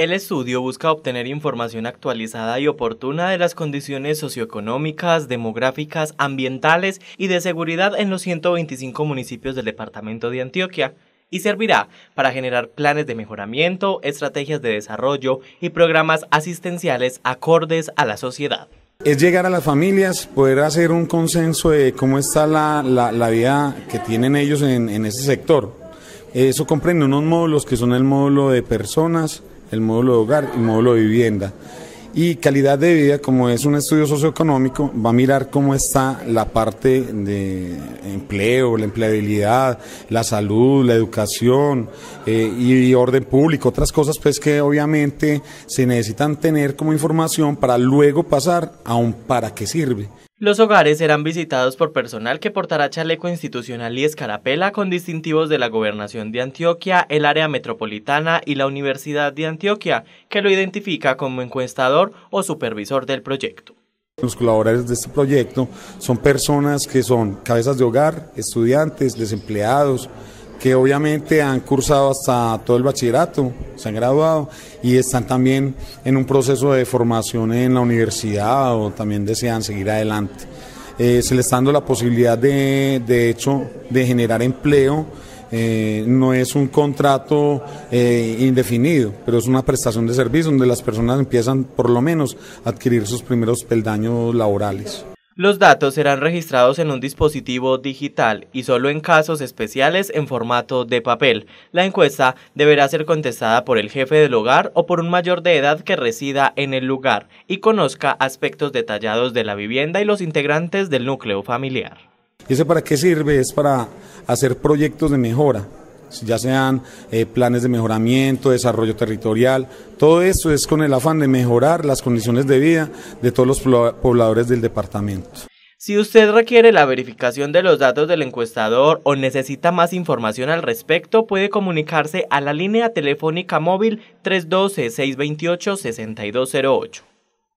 El estudio busca obtener información actualizada y oportuna de las condiciones socioeconómicas, demográficas, ambientales y de seguridad en los 125 municipios del departamento de Antioquia y servirá para generar planes de mejoramiento, estrategias de desarrollo y programas asistenciales acordes a la sociedad. Es llegar a las familias, poder hacer un consenso de cómo está la, vida que tienen ellos en, en ese sector. Eso comprende unos módulos que son el módulo de personas, el módulo de hogar y módulo de vivienda. Y calidad de vida, como es un estudio socioeconómico, va a mirar cómo está la parte de empleo, la empleabilidad, la salud, la educación eh, y orden público, otras cosas pues que obviamente se necesitan tener como información para luego pasar a un para qué sirve. Los hogares serán visitados por personal que portará chaleco institucional y escarapela con distintivos de la Gobernación de Antioquia, el área metropolitana y la Universidad de Antioquia, que lo identifica como encuestador o supervisor del proyecto. Los colaboradores de este proyecto son personas que son cabezas de hogar, estudiantes, desempleados, que obviamente han cursado hasta todo el bachillerato, se han graduado y están también en un proceso de formación en la universidad o también desean seguir adelante. Eh, se les está dando la posibilidad de, de hecho de generar empleo. Eh, no es un contrato eh, indefinido, pero es una prestación de servicio donde las personas empiezan por lo menos a adquirir sus primeros peldaños laborales. Los datos serán registrados en un dispositivo digital y solo en casos especiales en formato de papel. La encuesta deberá ser contestada por el jefe del hogar o por un mayor de edad que resida en el lugar y conozca aspectos detallados de la vivienda y los integrantes del núcleo familiar. ¿Y eso para qué sirve? Es para hacer proyectos de mejora ya sean eh, planes de mejoramiento, desarrollo territorial, todo eso es con el afán de mejorar las condiciones de vida de todos los pobladores del departamento. Si usted requiere la verificación de los datos del encuestador o necesita más información al respecto, puede comunicarse a la línea telefónica móvil 312-628-6208.